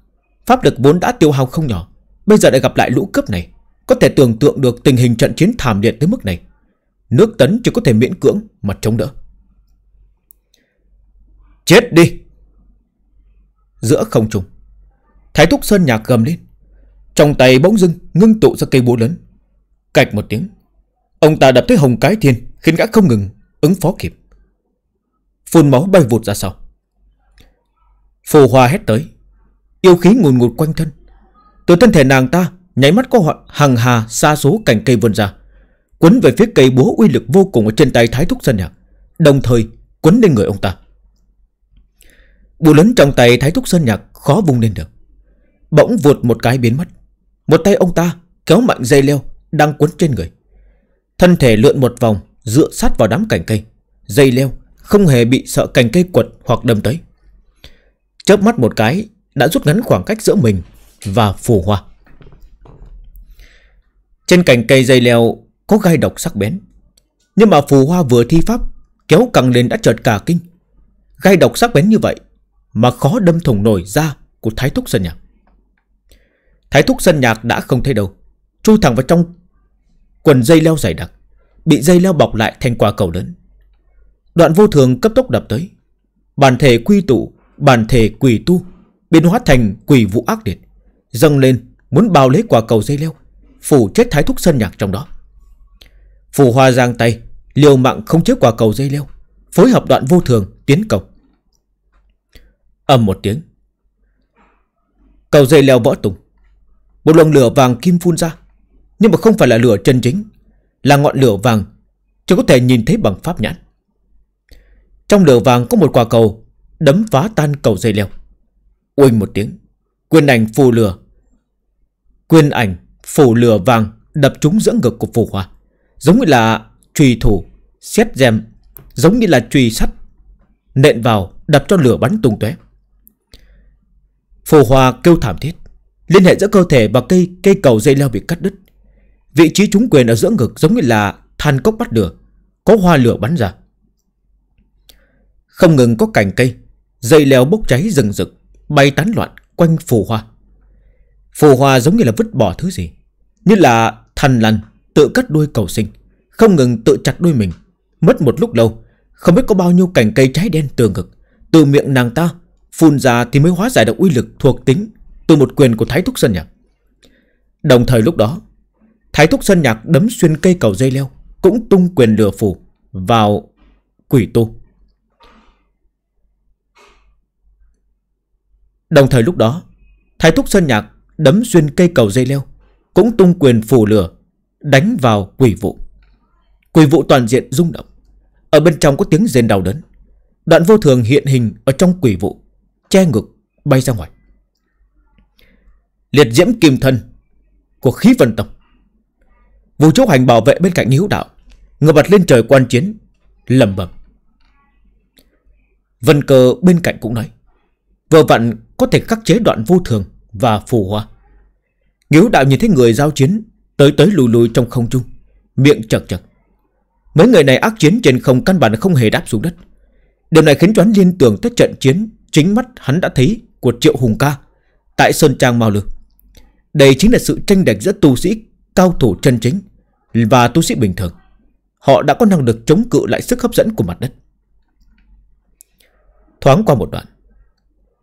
Pháp lực vốn đã tiêu hao không nhỏ Bây giờ lại gặp lại lũ cướp này Có thể tưởng tượng được tình hình trận chiến thảm liệt tới mức này Nước tấn chỉ có thể miễn cưỡng Mà chống đỡ Chết đi giữa không trung. Thái thúc sơn nhạc gầm lên. Trong tay bỗng dưng ngưng tụ ra cây búa lớn. Cạch một tiếng. Ông ta đập tới hồng cái thiên khiến gã không ngừng ứng phó kịp. Phun máu bay vụt ra sau. Phù hoa hét tới. Yêu khí ngùn ngụt quanh thân. Từ thân thể nàng ta nháy mắt có họ hàng hà xa số cành cây vươn ra. Quấn về phía cây búa uy lực vô cùng ở trên tay thái thúc sơn nhạc. Đồng thời quấn lên người ông ta. Bù lấn trong tay Thái Thúc Sơn Nhạc khó vùng lên được Bỗng vụt một cái biến mất Một tay ông ta kéo mạnh dây leo Đang quấn trên người Thân thể lượn một vòng dựa sát vào đám cành cây Dây leo không hề bị sợ cành cây quật hoặc đâm tới Chớp mắt một cái Đã rút ngắn khoảng cách giữa mình Và phù hoa Trên cành cây dây leo Có gai độc sắc bén Nhưng mà phù hoa vừa thi pháp Kéo căng lên đã chợt cả kinh Gai độc sắc bén như vậy mà khó đâm thủng nổi ra của thái thúc sân nhạc. Thái thúc sân nhạc đã không thấy đâu, chui thẳng vào trong quần dây leo dày đặc, bị dây leo bọc lại thành quả cầu lớn. Đoạn vô thường cấp tốc đập tới, bản thể quy tụ, bản thể quỷ tu, biến hóa thành quỷ vụ ác liệt, dâng lên muốn bao lấy quả cầu dây leo, phủ chết thái thúc sân nhạc trong đó. Phù hoa giang tay, liều mạng không chết quả cầu dây leo, phối hợp đoạn vô thường tiến công ầm một tiếng. Cầu dây leo vỡ tung. Một luồng lửa vàng kim phun ra. Nhưng mà không phải là lửa chân chính. Là ngọn lửa vàng chỉ có thể nhìn thấy bằng pháp nhãn. Trong lửa vàng có một quả cầu đấm phá tan cầu dây leo. Uỳnh một tiếng. Quyền ảnh phù lửa. Quyền ảnh phù lửa vàng đập trúng giữa ngực của phù hoa. Giống như là trùy thủ, xét dèm, giống như là trùy sắt. Nện vào đập cho lửa bắn tung tóe. Phù hoa kêu thảm thiết Liên hệ giữa cơ thể và cây cây cầu dây leo bị cắt đứt Vị trí trúng quyền ở giữa ngực giống như là than cốc bắt lửa Có hoa lửa bắn ra Không ngừng có cành cây Dây leo bốc cháy rừng rực Bay tán loạn quanh phù hoa Phù hoa giống như là vứt bỏ thứ gì Như là thần lằn Tự cắt đuôi cầu sinh Không ngừng tự chặt đuôi mình Mất một lúc lâu Không biết có bao nhiêu cành cây trái đen từ ngực Từ miệng nàng ta Phun ra thì mới hóa giải được uy lực thuộc tính Từ một quyền của Thái Thúc Sơn Nhạc Đồng thời lúc đó Thái Thúc Sơn Nhạc đấm xuyên cây cầu dây leo Cũng tung quyền lửa phủ Vào quỷ tu Đồng thời lúc đó Thái Thúc Sơn Nhạc đấm xuyên cây cầu dây leo Cũng tung quyền phủ lửa Đánh vào quỷ vụ Quỷ vụ toàn diện rung động Ở bên trong có tiếng rên đau đớn Đoạn vô thường hiện hình ở trong quỷ vụ che ngực bay ra ngoài. Liệt diễm kim thân của khí vân tộc Vũ trúc hành bảo vệ bên cạnh hiếu đạo, ngửa mặt lên trời quan chiến, lầm bầm. Vân cơ bên cạnh cũng nói, vừa vặn có thể khắc chế đoạn vô thường và phù hoa. Hiếu đạo nhìn thấy người giao chiến, tới tới lùi lùi trong không trung, miệng chật chật. Mấy người này ác chiến trên không căn bản không hề đáp xuống đất. Điều này khiến cho hắn liên tưởng tới trận chiến chính mắt hắn đã thấy của Triệu Hùng Ca tại Sơn Trang Mao Lư. Đây chính là sự tranh lệch giữa tu sĩ cao thủ chân chính và tu sĩ bình thường. Họ đã có năng lực chống cự lại sức hấp dẫn của mặt đất. Thoáng qua một đoạn,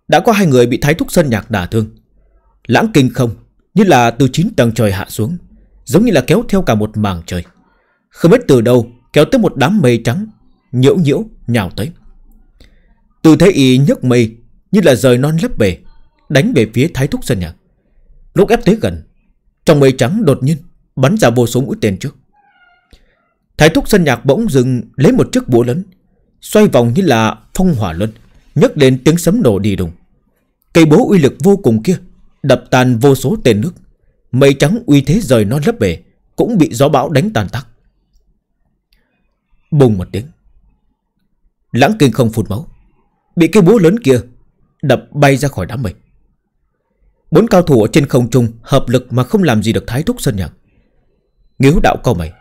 đã có hai người bị Thái Thúc Sơn Nhạc đả thương. Lãng kinh không, như là từ 9 tầng trời hạ xuống, giống như là kéo theo cả một mảng trời. Không biết từ đâu kéo tới một đám mây trắng, nhiễu nhiễu, nhào tới từ thế y nhấc mây Như là rời non lấp bề Đánh về phía thái thúc sân nhà Lúc ép tới gần Trong mây trắng đột nhiên Bắn ra vô số mũi tên trước Thái thúc sân nhạc bỗng dừng Lấy một chiếc búa lớn Xoay vòng như là phong hỏa luân nhấc lên tiếng sấm nổ đi đùng Cây bố uy lực vô cùng kia Đập tàn vô số tên nước Mây trắng uy thế rời non lấp bể Cũng bị gió bão đánh tàn tắc Bùng một tiếng Lãng kinh không phụt máu Bị cái búa lớn kia Đập bay ra khỏi đám mây Bốn cao thủ ở trên không trung Hợp lực mà không làm gì được thái thúc sơn nhạc Nghiếu đạo câu mày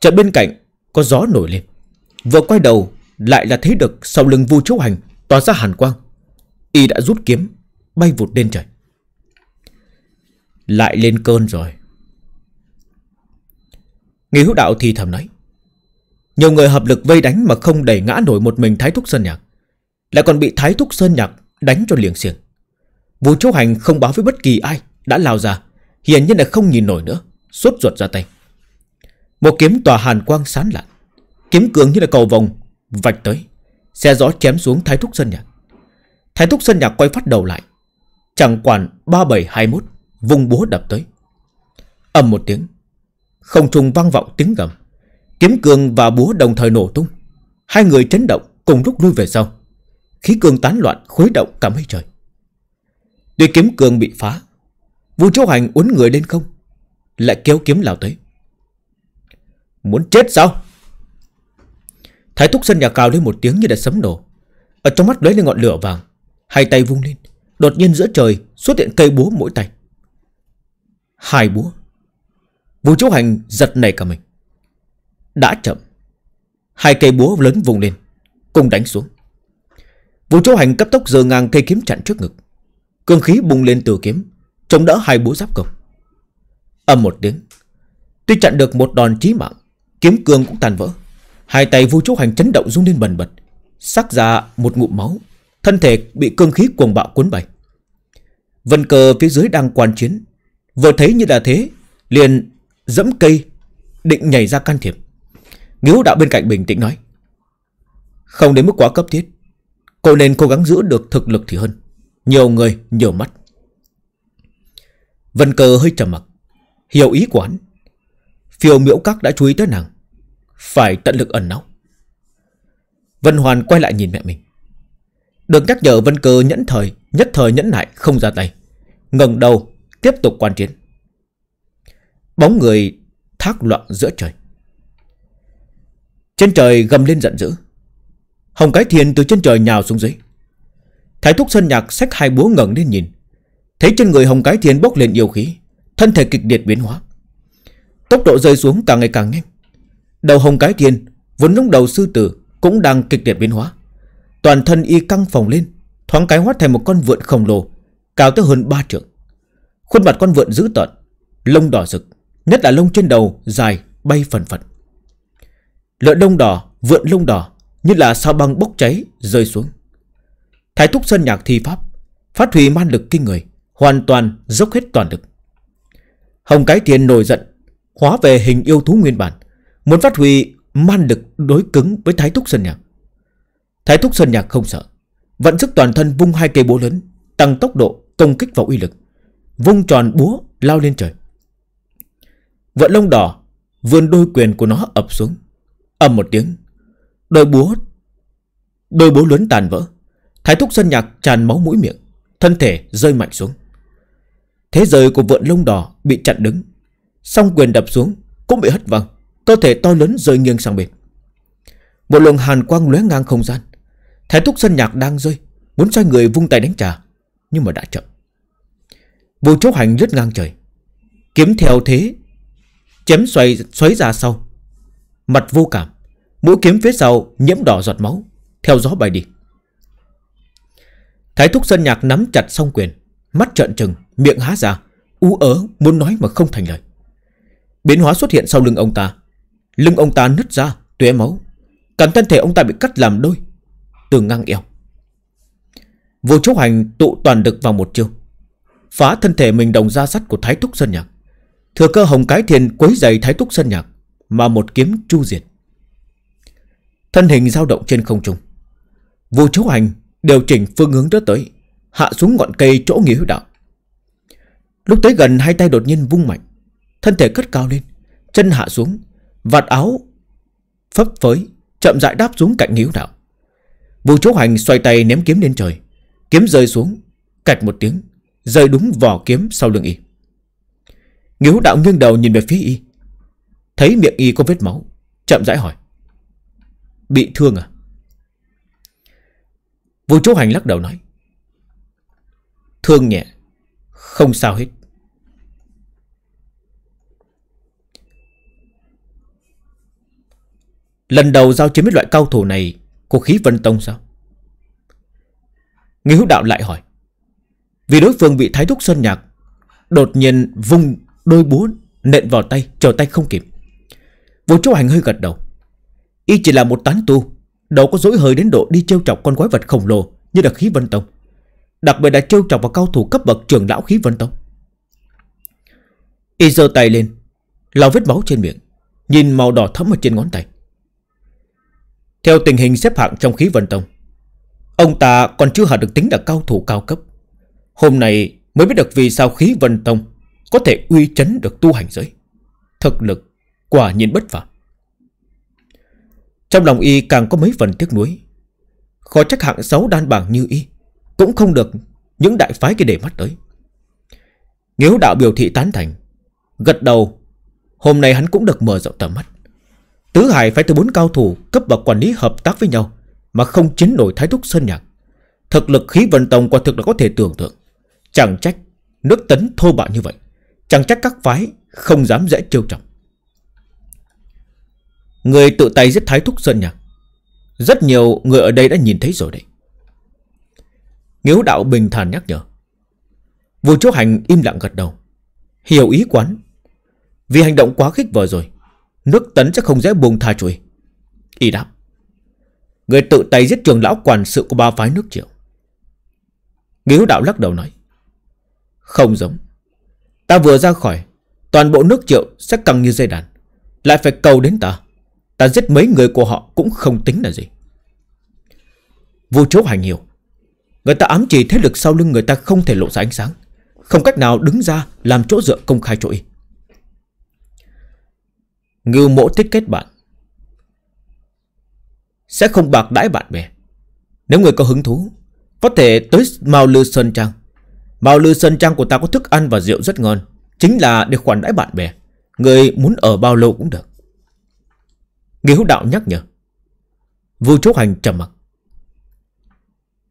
chợt bên cạnh có gió nổi lên Vừa quay đầu lại là thấy được Sau lưng vu chấu hành tỏa ra hàn quang Y đã rút kiếm Bay vụt lên trời Lại lên cơn rồi Nghỉ đạo thì thầm nói Nhiều người hợp lực vây đánh mà không đẩy ngã nổi một mình Thái Thúc Sơn Nhạc lại còn bị Thái Thúc Sơn Nhạc đánh cho liền xiềng Vũ Châu Hành không báo với bất kỳ ai Đã lao ra Hiển nhiên là không nhìn nổi nữa Suốt ruột ra tay Một kiếm tỏa hàn quang sán lạn Kiếm cường như là cầu vòng Vạch tới Xe gió chém xuống Thái Thúc Sơn Nhạc Thái Thúc Sơn Nhạc quay phát đầu lại Chẳng quản 3721 Vùng búa đập tới ầm một tiếng Không trùng vang vọng tiếng gầm Kiếm cường và búa đồng thời nổ tung Hai người chấn động cùng lúc lui về sau Khí cường tán loạn khuấy động cả mấy trời Tuy kiếm cường bị phá Vu Châu Hành uốn người lên không Lại kéo kiếm lao tới Muốn chết sao Thái thúc sân nhà cao lên một tiếng như đã sấm nổ Ở trong mắt lấy lên ngọn lửa vàng Hai tay vung lên Đột nhiên giữa trời xuất hiện cây búa mỗi tay Hai búa Vũ Châu Hành giật nảy cả mình Đã chậm Hai cây búa lớn vùng lên Cùng đánh xuống Vũ Châu Hành cấp tốc giơ ngang cây kiếm chặn trước ngực. Cương khí bùng lên từ kiếm, chống đỡ hai búa giáp công. Âm một tiếng, tuy chặn được một đòn chí mạng, kiếm cương cũng tàn vỡ. Hai tay Vũ Châu Hành chấn động rung lên bần bật, sắc ra một ngụm máu, thân thể bị cương khí cuồng bạo cuốn bay. Vân cờ phía dưới đang quan chiến, vừa thấy như là thế, liền dẫm cây, định nhảy ra can thiệp. Nghiếu đạo bên cạnh bình tĩnh nói. Không đến mức quá cấp thiết Cậu nên cố gắng giữ được thực lực thì hơn Nhiều người, nhiều mắt Vân Cờ hơi trầm mặc Hiểu ý của hắn Phiêu miễu các đã chú ý tới nàng Phải tận lực ẩn náu Vân Hoàn quay lại nhìn mẹ mình Được nhắc nhở Vân Cờ nhẫn thời Nhất thời nhẫn nại không ra tay ngẩng đầu tiếp tục quan chiến Bóng người thác loạn giữa trời Trên trời gầm lên giận dữ Hồng Cái Thiên từ trên trời nhào xuống dưới. Thái thúc sân nhạc xách hai búa ngẩng lên nhìn. Thấy trên người Hồng Cái Thiên bốc lên yêu khí, thân thể kịch liệt biến hóa. Tốc độ rơi xuống càng ngày càng nhanh. Đầu Hồng Cái Thiên, vốn lúc đầu sư tử cũng đang kịch liệt biến hóa. Toàn thân y căng phồng lên, thoáng cái hóa thành một con vượn khổng lồ, cao tới hơn 3 trượng. Khuôn mặt con vượn dữ tợn, lông đỏ rực, nhất là lông trên đầu dài bay phần phật. Lợn lông đỏ, vượn lông đỏ như là sao băng bốc cháy rơi xuống Thái thúc sơn nhạc thi pháp Phát huy man lực kinh người Hoàn toàn dốc hết toàn lực Hồng cái tiền nổi giận Hóa về hình yêu thú nguyên bản Muốn phát huy man lực đối cứng với thái thúc sơn nhạc Thái thúc sơn nhạc không sợ Vận sức toàn thân vung hai cây búa lớn Tăng tốc độ công kích vào uy lực Vung tròn búa lao lên trời Vận lông đỏ Vươn đôi quyền của nó ập xuống ầm một tiếng Đôi búa Đôi búa lớn tàn vỡ Thái thúc sân nhạc tràn máu mũi miệng Thân thể rơi mạnh xuống Thế giới của vượn lông đỏ bị chặn đứng Song quyền đập xuống Cũng bị hất văng Cơ thể to lớn rơi nghiêng sang bên Một luồng hàn quang lóe ngang không gian Thái thúc sân nhạc đang rơi Muốn xoay người vung tay đánh trả Nhưng mà đã chậm Vô chốc hành lướt ngang trời Kiếm theo thế Chém xoay xoáy ra sau Mặt vô cảm Mũi kiếm phía sau nhiễm đỏ giọt máu Theo gió bay đi Thái thúc sân nhạc nắm chặt song quyền Mắt trợn trừng, miệng há ra u ớ muốn nói mà không thành lời Biến hóa xuất hiện sau lưng ông ta Lưng ông ta nứt ra, tuế máu Cả thân thể ông ta bị cắt làm đôi tường ngang eo Vô chốc hành tụ toàn lực vào một chiêu Phá thân thể mình đồng ra sắt của thái thúc sân nhạc Thừa cơ hồng cái thiền quấy giày thái thúc sân nhạc Mà một kiếm chu diệt Thân hình dao động trên không trung Vô chấu hành điều chỉnh phương hướng đó tới Hạ xuống ngọn cây chỗ nghỉ hữu đạo Lúc tới gần hai tay đột nhiên vung mạnh Thân thể cất cao lên Chân hạ xuống Vạt áo phấp phới Chậm rãi đáp xuống cạnh nghỉ hữu đạo Vô chấu hành xoay tay ném kiếm lên trời Kiếm rơi xuống Cạch một tiếng Rơi đúng vỏ kiếm sau lưng y Nghiếu đạo nghiêng đầu nhìn về phía y Thấy miệng y có vết máu Chậm rãi hỏi Bị thương à? Vô chú hành lắc đầu nói. Thương nhẹ, không sao hết. Lần đầu giao chiến với loại cao thủ này Của khí vân tông sao Nghi hữu đạo lại hỏi Vì đối phương bị thái thúc sơn nhạc Đột nhiên vung đôi búa Nện vào tay, trở tay không kịp Vô chú hành hơi gật đầu Y chỉ là một tán tu Đâu có dối hơi đến độ đi trêu chọc con quái vật khổng lồ Như là khí vân tông Đặc biệt là trêu chọc vào cao thủ cấp bậc trường lão khí vân tông Y giơ tay lên Lau vết máu trên miệng Nhìn màu đỏ thẫm ở trên ngón tay Theo tình hình xếp hạng trong khí vân tông Ông ta còn chưa hẳn được tính là cao thủ cao cấp Hôm nay mới biết được vì sao khí vân tông Có thể uy chấn được tu hành giới Thực lực quả nhiên bất phàm. Trong lòng y càng có mấy phần tiếc nuối Khó trách hạng 6 đan bảng như y Cũng không được những đại phái kia để mắt tới Nghiếu đạo biểu thị tán thành Gật đầu Hôm nay hắn cũng được mở rộng tầm mắt Tứ Hải phải từ bốn cao thủ Cấp bậc quản lý hợp tác với nhau Mà không chính nổi thái thúc sơn nhạc Thực lực khí vận tông quả thực là có thể tưởng tượng Chẳng trách nước tấn thô bạo như vậy Chẳng trách các phái không dám dễ trêu trọng Người tự tay giết Thái Thúc Sơn nhà Rất nhiều người ở đây đã nhìn thấy rồi đấy Nghiếu đạo bình thản nhắc nhở Vô chỗ hành im lặng gật đầu Hiểu ý quán Vì hành động quá khích vừa rồi Nước tấn chắc không dễ buông tha chuối Y đáp Người tự tay giết trường lão quản sự của ba phái nước triệu Nghiếu đạo lắc đầu nói Không giống Ta vừa ra khỏi Toàn bộ nước triệu sẽ căng như dây đàn Lại phải cầu đến ta Ta giết mấy người của họ cũng không tính là gì Vô chấu hành nhiều, Người ta ám chỉ thế lực sau lưng người ta không thể lộ ra ánh sáng Không cách nào đứng ra làm chỗ dựa công khai chỗ Ngưu mộ thích kết bạn Sẽ không bạc đãi bạn bè Nếu người có hứng thú Có thể tới Mao Lư Sơn Trang Mao Lư Sơn Trang của ta có thức ăn và rượu rất ngon Chính là để khoản đãi bạn bè Người muốn ở bao lâu cũng được Người hữu đạo nhắc nhở Vu Trúc Hành trầm mặc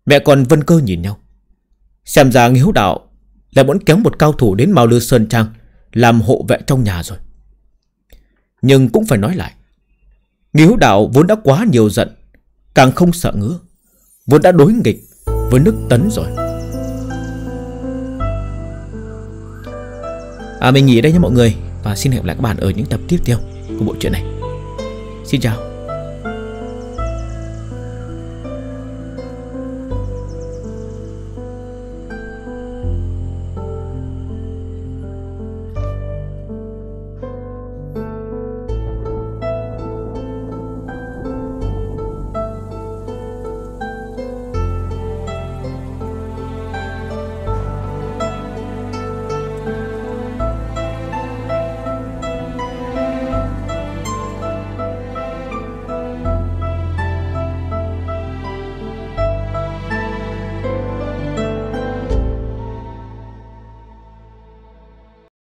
Mẹ con Vân Cơ nhìn nhau Xem ra người hữu đạo Là muốn kéo một cao thủ đến Mao Lư Sơn Trang Làm hộ vệ trong nhà rồi Nhưng cũng phải nói lại Người hữu đạo vốn đã quá nhiều giận Càng không sợ ngứa Vốn đã đối nghịch với nước tấn rồi À mình nghỉ đây nha mọi người Và xin hẹn gặp lại các bạn ở những tập tiếp theo của bộ truyện này 听讲。